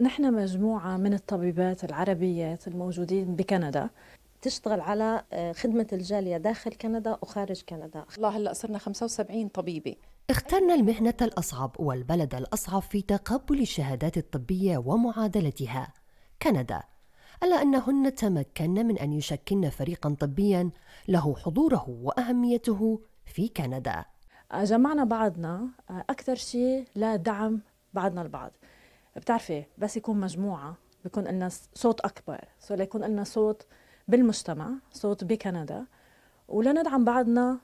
نحن مجموعة من الطبيبات العربيات الموجودين بكندا تشتغل على آه، خدمة الجالية داخل كندا وخارج كندا الله هلأ صرنا 75 طبيبة اخترنا المهنة الأصعب والبلد الأصعب في تقبل الشهادات الطبية ومعادلتها كندا ألا أنهن تمكن من أن يشكلن فريقا طبيا له حضوره وأهميته في كندا آه، جمعنا بعضنا آه، أكثر شيء لدعم بعضنا البعض بتعرفي بس يكون مجموعه بيكون لنا صوت اكبر سو ليكون لنا صوت بالمجتمع صوت بكندا ولندعم بعضنا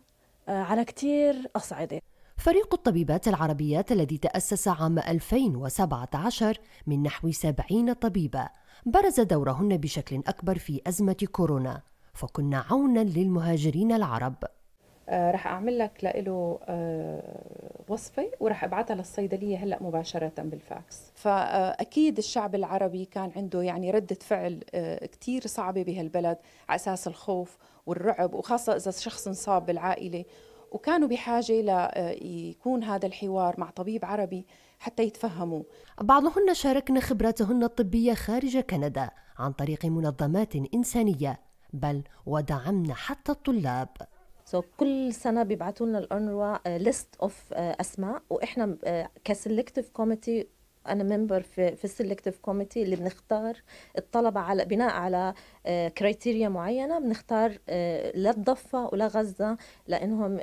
آه، على كتير أصعدة فريق الطبيبات العربيات الذي تأسس عام 2017 من نحو 70 طبيبة برز دورهن بشكل أكبر في أزمة كورونا فكنا عونا للمهاجرين العرب آه، رح أعمل لك لإله آه، وصفة وراح أبعثها للصيدلية هلأ مباشرة بالفاكس فأكيد الشعب العربي كان عنده يعني ردة فعل آه، كتير صعبة بهالبلد على أساس الخوف والرعب وخاصة إذا شخص انصاب بالعائلة وكانوا بحاجة ليكون آه، هذا الحوار مع طبيب عربي حتى يتفهموا بعضهن شاركن خبراتهن الطبية خارج كندا عن طريق منظمات إنسانية بل ودعمنا حتى الطلاب سو so, كل سنه بيبعتوا لنا الانروا ليست آه، اوف آه، اسماء واحنا كسلكتيف آه، كوميتي انا ممبر في في السلكتيف كوميتي اللي بنختار الطلبه على بناء على كريتيريا معينه بنختار للضفة الضفه ولا غزه لانهم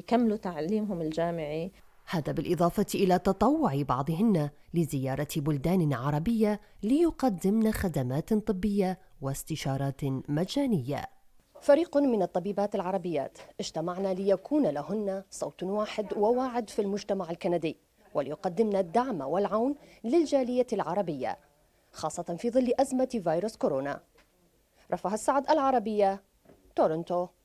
يكملوا تعليمهم الجامعي هذا بالإضافة إلى تطوع بعضهن لزيارة بلدان عربية ليقدمن خدمات طبية واستشارات مجانية فريق من الطبيبات العربيات اجتمعنا ليكون لهن صوت واحد وواعد في المجتمع الكندي وليقدمن الدعم والعون للجالية العربية خاصة في ظل أزمة فيروس كورونا رفع السعد العربية تورنتو